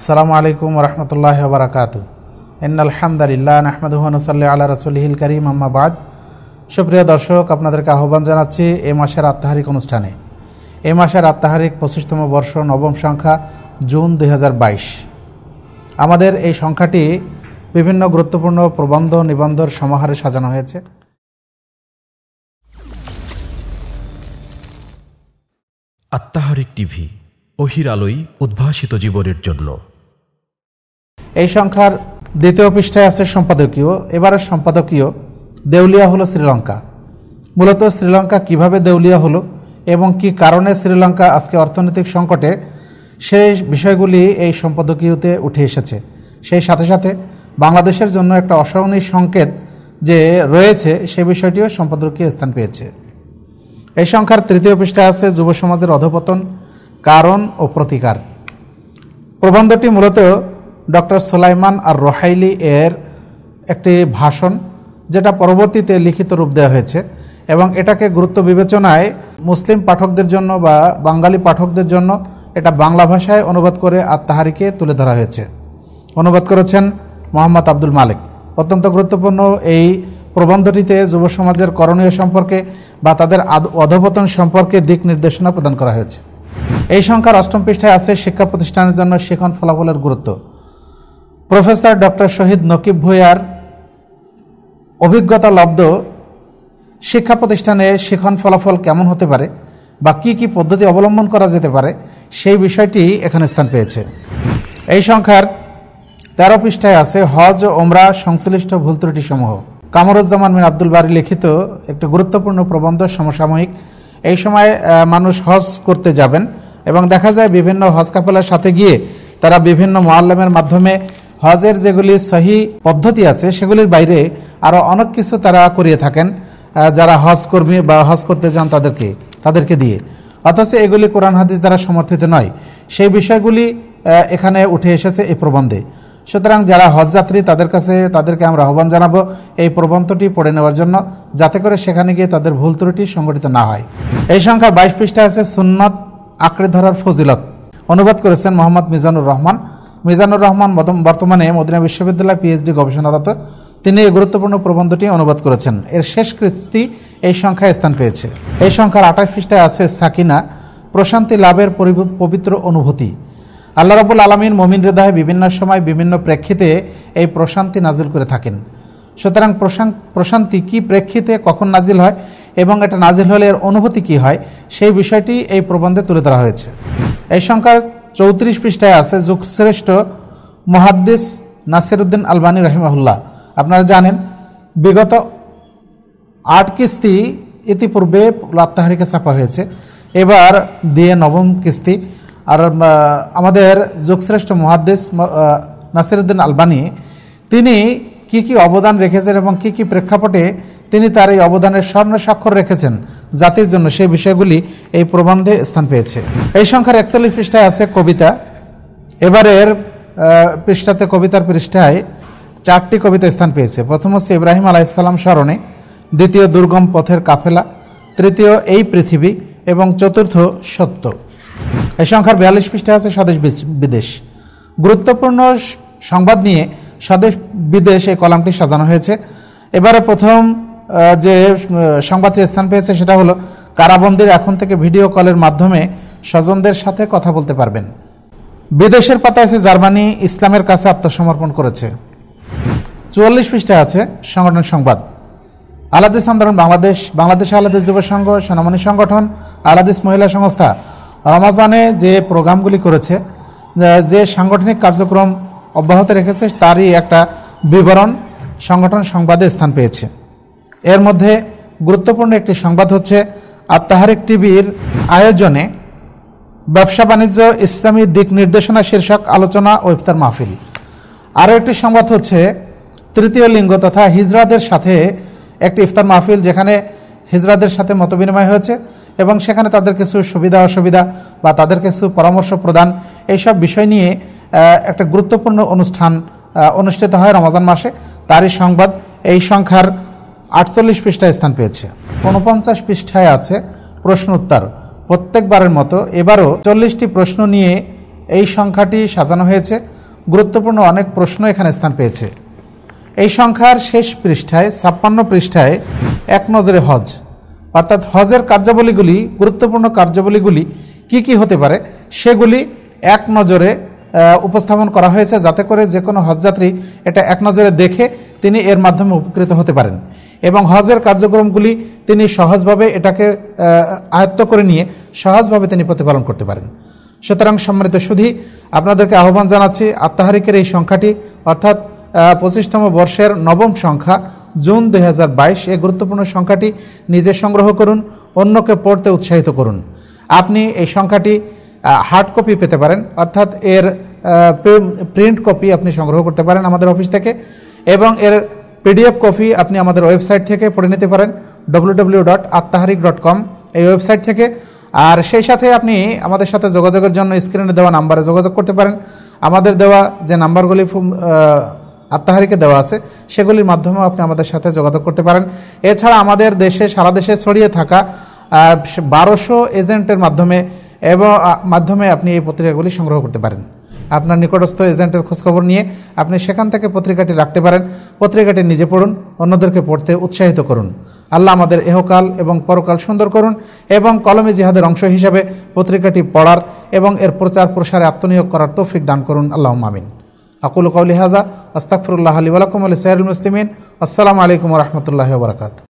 আসসালামু আলাইকুম রহমতুল্লাহ বারাকাত এন আলহামদুলিল্লাহ আহমদুহন সাল্লি আল্লাহ রসুলহিল করিম আম্মাবাদ সুপ্রিয় দর্শক আপনাদেরকে আহ্বান জানাচ্ছি এ মাসের আত্মাহারিক অনুষ্ঠানে এ মাসের আত্মাহারিক পঁচিশতম বর্ষ নবম সংখ্যা জুন দুই আমাদের এই সংখ্যাটি বিভিন্ন গুরুত্বপূর্ণ প্রবন্ধ নিবন্ধর সমাহারে সাজানো হয়েছে আত্মাহারিক টিভি অহির আলোয় উদ্ভাসিত জীবনের জন্য এই সংখ্যার দ্বিতীয় পৃষ্ঠায় আছে সম্পাদকীয় এবারের সম্পাদকীয় দেউলিয়া হলো শ্রীলঙ্কা মূলত শ্রীলঙ্কা কিভাবে দেউলিয়া হলো এবং কি কারণে শ্রীলঙ্কা আজকে অর্থনৈতিক সংকটে সেই বিষয়গুলি এই সম্পাদকীয়তে উঠে এসেছে সেই সাথে সাথে বাংলাদেশের জন্য একটা অসহনীয় সংকেত যে রয়েছে সে বিষয়টিও সম্পাদকীয় স্থান পেয়েছে এই সংখ্যার তৃতীয় পৃষ্ঠায় আছে যুব সমাজের অধপতন কারণ ও প্রতিকার প্রবন্ধটি মূলত ডক্টর সোলাইমান আর রোহাইলি এর একটি ভাষণ যেটা পরবর্তীতে লিখিত রূপ দেওয়া হয়েছে এবং এটাকে গুরুত্ব বিবেচনায় মুসলিম পাঠকদের জন্য বা বাঙালি পাঠকদের জন্য এটা বাংলা ভাষায় অনুবাদ করে আত্মাহারিকে তুলে ধরা হয়েছে অনুবাদ করেছেন মোহাম্মদ আব্দুল মালিক অত্যন্ত গুরুত্বপূর্ণ এই প্রবন্ধটিতে যুব সমাজের করণীয় সম্পর্কে বা তাদের অধপতন সম্পর্কে দিক নির্দেশনা প্রদান করা হয়েছে এই সংখ্যার অষ্টম পৃষ্ঠায় আছে শিক্ষা প্রতিষ্ঠানের জন্য শিখন ফলাফলের গুরুত্ব প্রফেসর ডক্টর শহীদ নকিব ভূয়ার অভিজ্ঞতা লব্ধ শিক্ষা প্রতিষ্ঠানে শিখন ফলাফল কেমন হতে পারে বা কি কি পদ্ধতি অবলম্বন করা যেতে পারে সেই বিষয়টি এখানে স্থান পেয়েছে এই সংখ্যার তেরো পৃষ্ঠায় আছে হজ ও ওমরা সংশ্লিষ্ট ভুল ত্রুটিসমূহ কামরুজ্জামান মিন আব্দুল বারি লিখিত একটি গুরুত্বপূর্ণ প্রবন্ধ সমসাময়িক এই সময় মানুষ হজ করতে যাবেন এবং দেখা যায় বিভিন্ন হজ কাপলার সাথে গিয়ে তারা বিভিন্ন মোয়াল্লামের মাধ্যমে হজের যেগুলি সহি পদ্ধতি আছে সেগুলির বাইরে আরও অনেক কিছু তারা করিয়ে থাকেন যারা হজ কর্মী বা হজ করতে যান তাদেরকে তাদেরকে দিয়ে অথচ এগুলি কোরআন হাদিস দ্বারা সমর্থিত নয় সেই বিষয়গুলি এখানে উঠে এসেছে এই প্রবন্ধে সুতরাং যারা হজযাত্রী তাদের কাছে তাদেরকে আমরা আহ্বান জানাবো এই প্রবন্ধটি পড়ে নেওয়ার জন্য যাতে করে সেখানে গিয়ে তাদের ভুল ত্রুটি সংগঠিত না হয় এই সংখ্যা বাইশ পৃষ্ঠা আছে সুন্নত আঁকড়ে ধরার ফজিলত অনুবাদ করেছেন মোহাম্মদ মিজানুর রহমান মিজানুর রহমান বর্তমানে মদিনা বিশ্ববিদ্যালয় পিএইচডি গবেষণারত তিনি এই গুরুত্বপূর্ণ প্রবন্ধটি অনুবাদ করেছেন এর শেষ কৃতি এই সংখ্যায় স্থান পেয়েছে এই সংখ্যার আঠাশ পৃষ্ঠায় আছে সাকিনা প্রশান্তি লাভের পবিত্র অনুভূতি আল্লাহ রবুল আলমিন মমিন হৃদয়ে বিভিন্ন সময় বিভিন্ন প্রেক্ষিতে এই প্রশান্তি নাজিল করে থাকেন সুতরাং প্রশান্তি কি প্রেক্ষিতে কখন নাজিল হয় এবং এটা নাজিল হলে এর অনুভূতি কি হয় সেই বিষয়টি এই প্রবন্ধে তুলে ধরা হয়েছে এই সংখ্যার চৌত্রিশ পৃষ্ঠায় আছে যুগশ্রেষ্ঠ মহাদ্দিস নাসিরুদ্দিন আলবানী রহিমাহুল্লাহ আপনারা জানেন বিগত আট কিস্তি ইতিপূর্বে লাত্তাহারিকে ছাপা হয়েছে এবার দিয়ে নবম কিস্তি আর আমাদের যুগশ্রেষ্ঠ মহাদ্দেশ নাসিরুদ্দিন আলবানী তিনি কি কি অবদান রেখেছেন এবং কি কি প্রেক্ষাপটে তিনি তার এই অবদানের স্বর্ণ স্বাক্ষর রেখেছেন জাতির জন্য সেই বিষয়গুলি এই প্রবন্ধে স্থান পেয়েছে এই সংখ্যার একচল্লিশ পৃষ্ঠায় আছে কবিতা এবারের পৃষ্ঠাতে কবিতার পৃষ্ঠায় চারটি কবিতা স্থান পেয়েছে প্রথম হচ্ছে ইব্রাহিম আলাইসাল্লাম স্মরণে দ্বিতীয় দুর্গম পথের কাফেলা তৃতীয় এই পৃথিবী এবং চতুর্থ সত্য এই সংখ্যার বিয়াল্লিশ পৃষ্ঠায় আছে স্বদেশ বিদেশ গুরুত্বপূর্ণ সংবাদ নিয়ে স্বদেশ বিদেশ এই কলামটি সাজানো হয়েছে এবারে প্রথম যে সংবাদটি স্থান পেয়েছে সেটা হলো কারাবন্দির এখন থেকে ভিডিও কলের মাধ্যমে স্বজনদের সাথে কথা বলতে পারবেন বিদেশের পাতা আছে জার্মানি ইসলামের কাছে আত্মসমর্পণ করেছে চুয়াল্লিশ পৃষ্ঠায় আছে সংগঠন সংবাদ আলাদিস আন্দোলন বাংলাদেশ বাংলাদেশ আলাদিস যুব সংঘ সেনামণি সংগঠন আলাদিস মহিলা সংস্থা রমাজানে যে প্রোগ্রামগুলি করেছে যে সাংগঠনিক কার্যক্রম অব্যাহত রেখেছে তারই একটা বিবরণ সংগঠন সংবাদে স্থান পেয়েছে এর মধ্যে গুরুত্বপূর্ণ একটি সংবাদ হচ্ছে আত্মাহারিক টিভির আয়োজনে ব্যবসা বাণিজ্য ইসলামী দিক নির্দেশনা শীর্ষক আলোচনা ও ইফতার মাহফিল আরও একটি সংবাদ হচ্ছে তৃতীয় লিঙ্গ তথা হিজরাদের সাথে একটি ইফতার মাহফিল যেখানে হিজরাদের সাথে মতবিনিময় হয়েছে এবং সেখানে তাদের কিছু সুবিধা অসুবিধা বা তাদের কিছু পরামর্শ প্রদান এইসব বিষয় নিয়ে একটা গুরুত্বপূর্ণ অনুষ্ঠান অনুষ্ঠিত হয় রমাজান মাসে তারই সংবাদ এই সংখ্যার আটচল্লিশ পৃষ্ঠায় স্থান পেয়েছে উনপঞ্চাশ পৃষ্ঠায় আছে প্রশ্ন উত্তর প্রত্যেকবারের মতো এবারও চল্লিশটি প্রশ্ন নিয়ে এই সংখ্যাটি সাজানো হয়েছে গুরুত্বপূর্ণ অনেক প্রশ্ন এখানে স্থান পেয়েছে এই সংখ্যার শেষ পৃষ্ঠায় ছাপ্পান্ন পৃষ্ঠায় এক নজরে হজ অর্থাৎ হজের কার্যাবলীগুলি গুরুত্বপূর্ণ কার্যাবলীগুলি কি কি হতে পারে সেগুলি এক নজরে উপস্থাপন করা হয়েছে যাতে করে যে কোনো হজযাত্রী এটা এক নজরে দেখে তিনি এর মাধ্যমে উপকৃত হতে পারেন এবং হজের কার্যক্রমগুলি তিনি সহজভাবে এটাকে আয়ত্ত করে নিয়ে সহজভাবে তিনি প্রতিপালন করতে পারেন সুতরাং সম্মানিত সুধি আপনাদেরকে আহ্বান জানাচ্ছি আত্মাহারিকের এই সংখ্যাটি অর্থাৎ পঁচিশতম বর্ষের নবম সংখ্যা জুন দুই এই গুরুত্বপূর্ণ সংখ্যাটি নিজে সংগ্রহ করুন অন্যকে পড়তে উৎসাহিত করুন আপনি এই সংখ্যাটি হার্ড কপি পেতে পারেন অর্থাৎ এর প্রিন্ট কপি আপনি সংগ্রহ করতে পারেন আমাদের অফিস থেকে এবং এর পিডিএফ কপি আপনি আমাদের ওয়েবসাইট থেকে পড়ে নিতে পারেন ডব্লিউ ডট ডট কম এই ওয়েবসাইট থেকে আর সেই সাথে আপনি আমাদের সাথে যোগাযোগের জন্য স্ক্রিনে দেওয়া নাম্বারে যোগাযোগ করতে পারেন আমাদের দেওয়া যে নাম্বারগুলি আত্মাহারীকে দেওয়া আছে সেগুলির মাধ্যমেও আপনি আমাদের সাথে যোগাযোগ করতে পারেন এছাড়া আমাদের দেশে সারা দেশে ছড়িয়ে থাকা বারোশো এজেন্টের মাধ্যমে এবং মাধ্যমে আপনি এই পত্রিকাগুলি সংগ্রহ করতে পারেন আপনার নিকটস্থ এজেন্টের খোঁজখবর নিয়ে আপনি সেখান থেকে পত্রিকাটি রাখতে পারেন পত্রিকাটি নিজে পড়ুন অন্যদেরকে পড়তে উৎসাহিত করুন আল্লাহ আমাদের এহকাল এবং পরকাল সুন্দর করুন এবং কলমে জিহাদের অংশ হিসাবে পত্রিকাটি পড়ার এবং এর প্রচার প্রসারে আত্মনিয়োগ করার তৌফিক দান করুন আল্লাহ মামিন আকুল কৌলিহাজা হাজা আস্তাকফরুল্লাহ আলী ওয়ালাকুম আলী সাইরুল মুসলিমিন আসসালামু আলাইকুম রহমতুল্লাহ বরাকাত